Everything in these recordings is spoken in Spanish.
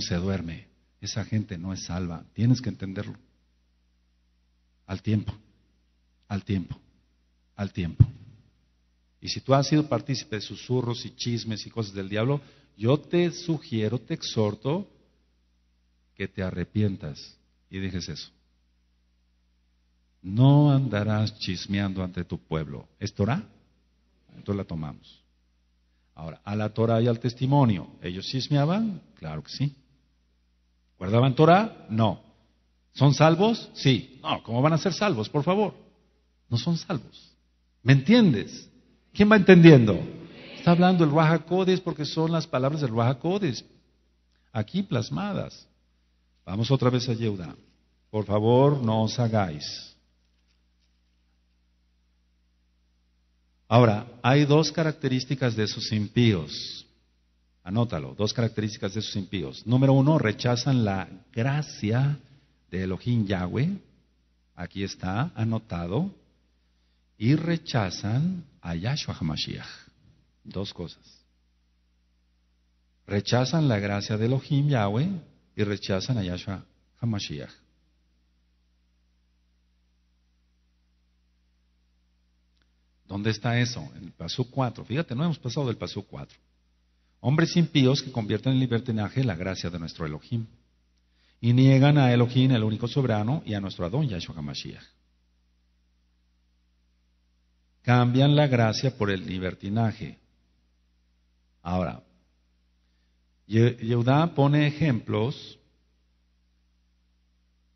se duerme, esa gente no es salva, tienes que entenderlo. Al tiempo, al tiempo, al tiempo. Y si tú has sido partícipe de susurros y chismes y cosas del diablo, yo te sugiero, te exhorto que te arrepientas y dejes eso. No andarás chismeando ante tu pueblo. ¿Es Torah? Entonces la tomamos. Ahora, a la Torah y al testimonio, ¿ellos chismeaban? Claro que sí. ¿Guardaban Torah? No. ¿Son salvos? Sí. No, ¿cómo van a ser salvos? Por favor. No son salvos. ¿Me entiendes? ¿Quién va entendiendo? Está hablando el Raja porque son las palabras del Raja Aquí plasmadas. Vamos otra vez a Yehuda. Por favor, no os hagáis. Ahora, hay dos características de esos impíos. Anótalo, dos características de esos impíos. Número uno, rechazan la gracia de Elohim Yahweh. Aquí está anotado. Y rechazan a Yahshua HaMashiach. Dos cosas. Rechazan la gracia de Elohim Yahweh y rechazan a Yahshua HaMashiach. ¿Dónde está eso? En el paso 4. Fíjate, no hemos pasado del paso 4. Hombres impíos que convierten en libertinaje la gracia de nuestro Elohim y niegan a Elohim, el único soberano, y a nuestro Adón, Yahshua HaMashiach. Cambian la gracia por el libertinaje. Ahora, Yehudá pone ejemplos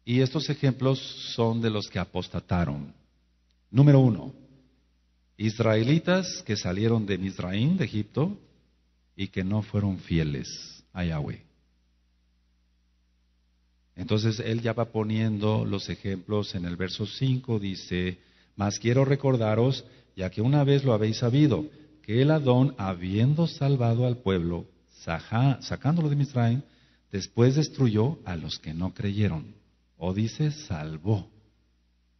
y estos ejemplos son de los que apostataron. Número uno, israelitas que salieron de Misraín, de Egipto, y que no fueron fieles a Yahweh. Entonces él ya va poniendo los ejemplos en el verso 5, dice, mas quiero recordaros, ya que una vez lo habéis sabido, que el Adón, habiendo salvado al pueblo, sacándolo de Misraim, después destruyó a los que no creyeron. O dice salvó.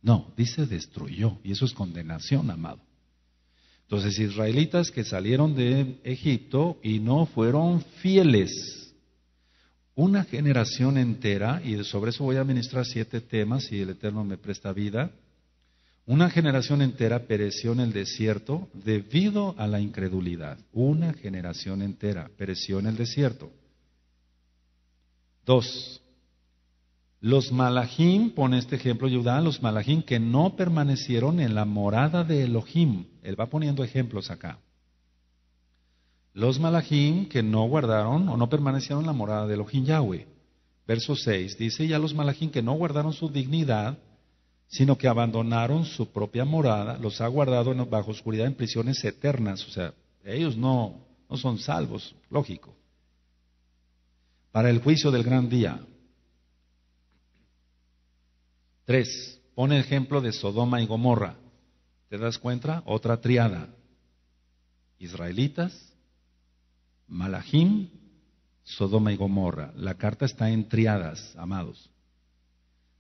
No, dice destruyó. Y eso es condenación, amado. Entonces, israelitas que salieron de Egipto y no fueron fieles. Una generación entera, y sobre eso voy a ministrar siete temas, si el Eterno me presta vida. Una generación entera pereció en el desierto debido a la incredulidad. Una generación entera pereció en el desierto. Dos, los malajim, pone este ejemplo Yudá, los malajim que no permanecieron en la morada de Elohim. Él va poniendo ejemplos acá. Los malajim que no guardaron o no permanecieron en la morada de Elohim Yahweh. Verso 6 dice, ya los malajim que no guardaron su dignidad, sino que abandonaron su propia morada, los ha guardado bajo oscuridad en prisiones eternas. O sea, ellos no, no son salvos, lógico. Para el juicio del gran día. Tres, pone el ejemplo de Sodoma y Gomorra. ¿Te das cuenta? Otra triada. Israelitas, malachim, Sodoma y Gomorra. La carta está en triadas, amados.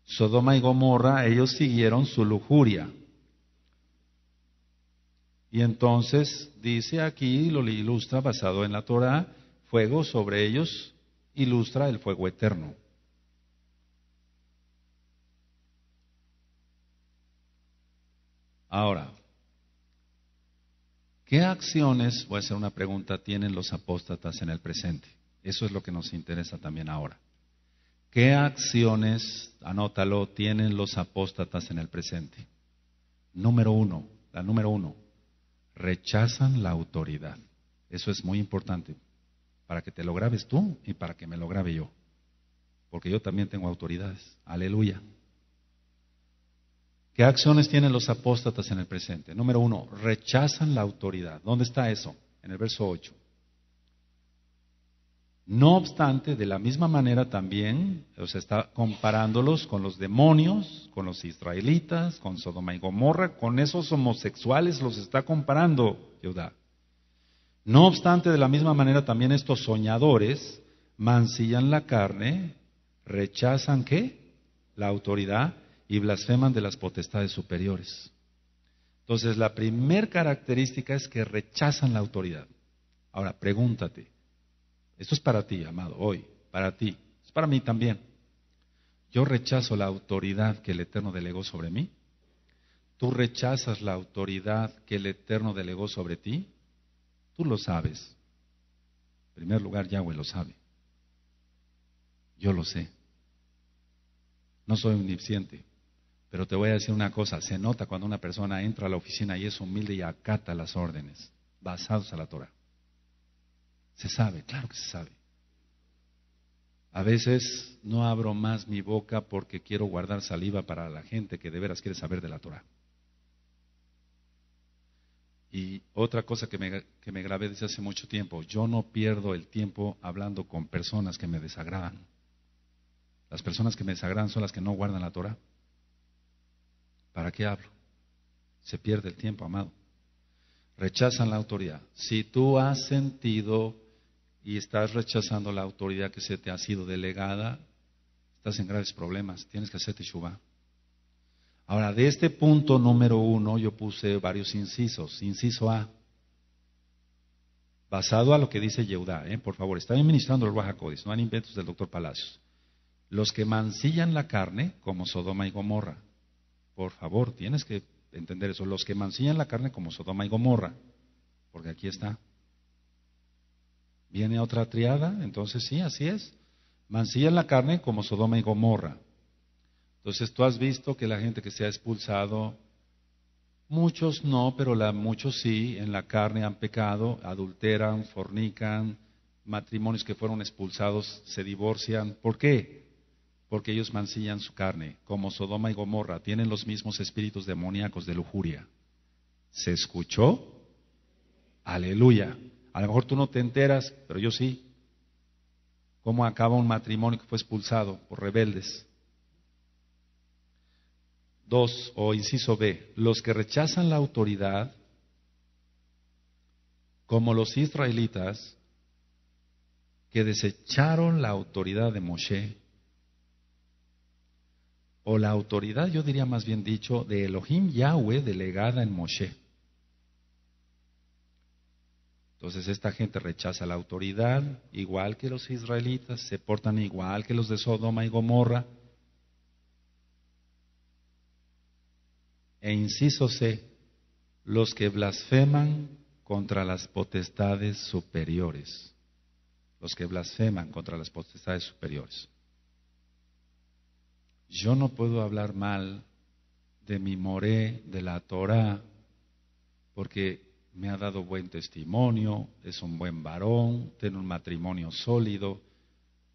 Sodoma y Gomorra, ellos siguieron su lujuria. Y entonces dice aquí, lo ilustra basado en la Torah, fuego sobre ellos ilustra el fuego eterno. Ahora, ¿qué acciones, voy a hacer una pregunta, tienen los apóstatas en el presente? Eso es lo que nos interesa también ahora. ¿Qué acciones, anótalo, tienen los apóstatas en el presente? Número uno, la número uno, rechazan la autoridad. Eso es muy importante para que te lo grabes tú y para que me lo grabe yo. Porque yo también tengo autoridades. Aleluya. ¿Qué acciones tienen los apóstatas en el presente? Número uno, rechazan la autoridad. ¿Dónde está eso? En el verso 8. No obstante, de la misma manera también, los está comparándolos con los demonios, con los israelitas, con Sodoma y Gomorra, con esos homosexuales los está comparando Judá. No obstante, de la misma manera también estos soñadores mancillan la carne, rechazan qué? La autoridad y blasfeman de las potestades superiores. Entonces, la primer característica es que rechazan la autoridad. Ahora, pregúntate, esto es para ti, amado, hoy, para ti, es para mí también. Yo rechazo la autoridad que el Eterno delegó sobre mí. ¿Tú rechazas la autoridad que el Eterno delegó sobre ti? Tú lo sabes. En primer lugar, Yahweh lo sabe. Yo lo sé. No soy omnisciente. Pero te voy a decir una cosa, se nota cuando una persona entra a la oficina y es humilde y acata las órdenes, basados a la Torah. Se sabe, claro que se sabe. A veces no abro más mi boca porque quiero guardar saliva para la gente que de veras quiere saber de la Torah. Y otra cosa que me, que me grabé desde hace mucho tiempo, yo no pierdo el tiempo hablando con personas que me desagradan. Las personas que me desagradan son las que no guardan la Torah. ¿Para qué hablo? Se pierde el tiempo, amado. Rechazan la autoridad. Si tú has sentido y estás rechazando la autoridad que se te ha sido delegada, estás en graves problemas. Tienes que hacerte Shubá. Ahora, de este punto número uno, yo puse varios incisos. Inciso A, basado a lo que dice Yehudá, ¿eh? por favor, están administrando el Bajacodes, no hay inventos del doctor Palacios. Los que mancillan la carne, como Sodoma y Gomorra, por favor, tienes que entender eso. Los que mancillan la carne como Sodoma y Gomorra, porque aquí está. Viene otra triada, entonces sí, así es. Mancillan la carne como Sodoma y Gomorra. Entonces tú has visto que la gente que se ha expulsado, muchos no, pero la, muchos sí, en la carne han pecado, adulteran, fornican, matrimonios que fueron expulsados se divorcian. ¿Por qué? porque ellos mancillan su carne, como Sodoma y Gomorra, tienen los mismos espíritus demoníacos de lujuria. ¿Se escuchó? Aleluya. A lo mejor tú no te enteras, pero yo sí. ¿Cómo acaba un matrimonio que fue expulsado por rebeldes? Dos, o inciso B, los que rechazan la autoridad, como los israelitas, que desecharon la autoridad de Moshe, o la autoridad, yo diría más bien dicho, de Elohim Yahweh delegada en Moshe. Entonces esta gente rechaza la autoridad, igual que los israelitas, se portan igual que los de Sodoma y Gomorra. E inciso C, los que blasfeman contra las potestades superiores. Los que blasfeman contra las potestades superiores. Yo no puedo hablar mal de mi moré, de la Torah, porque me ha dado buen testimonio, es un buen varón, tiene un matrimonio sólido,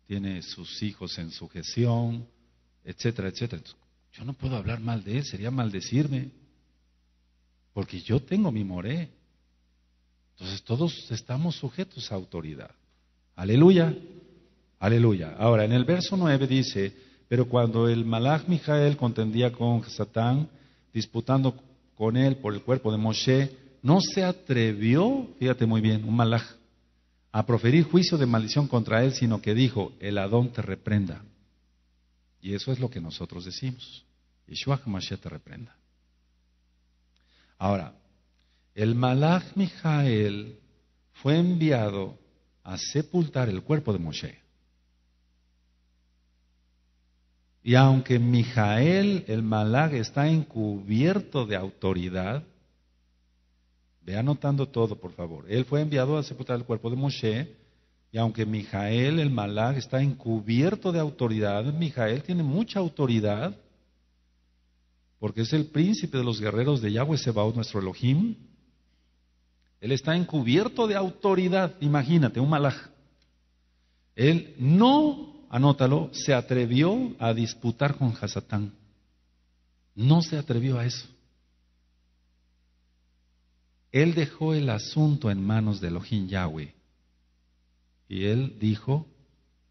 tiene sus hijos en sujeción, etcétera, etcétera. Yo no puedo hablar mal de él, sería maldecirme, porque yo tengo mi moré. Entonces todos estamos sujetos a autoridad. Aleluya, aleluya. Ahora, en el verso 9 dice, pero cuando el Malach Mijael contendía con Satán, disputando con él por el cuerpo de Moshe, no se atrevió, fíjate muy bien, un Malach, a proferir juicio de maldición contra él, sino que dijo, el Adón te reprenda. Y eso es lo que nosotros decimos. Yeshua Hamashiach te reprenda. Ahora, el Malach Mijael fue enviado a sepultar el cuerpo de Moshe. Y aunque Mijael el Malag está encubierto de autoridad, ve anotando todo, por favor. Él fue enviado a sepultar el cuerpo de Moshe, y aunque Mijael el Malag está encubierto de autoridad, Mijael tiene mucha autoridad, porque es el príncipe de los guerreros de Yahweh Sebaud, nuestro Elohim. Él está encubierto de autoridad, imagínate, un malag. Él no anótalo, se atrevió a disputar con Hasatán. No se atrevió a eso. Él dejó el asunto en manos de Elohim Yahweh. Y él dijo,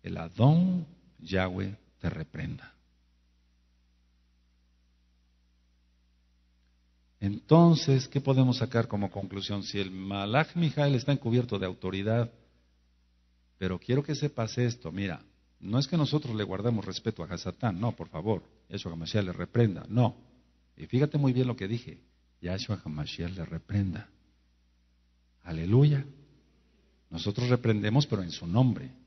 el Adón Yahweh te reprenda. Entonces, ¿qué podemos sacar como conclusión? Si el Malach Mijael está encubierto de autoridad, pero quiero que sepas esto, mira, no es que nosotros le guardemos respeto a Hasatán, no, por favor, Yahshua Hamashiach le reprenda, no. Y fíjate muy bien lo que dije, Yahshua Hamashiach le reprenda. Aleluya. Nosotros reprendemos, pero en su nombre.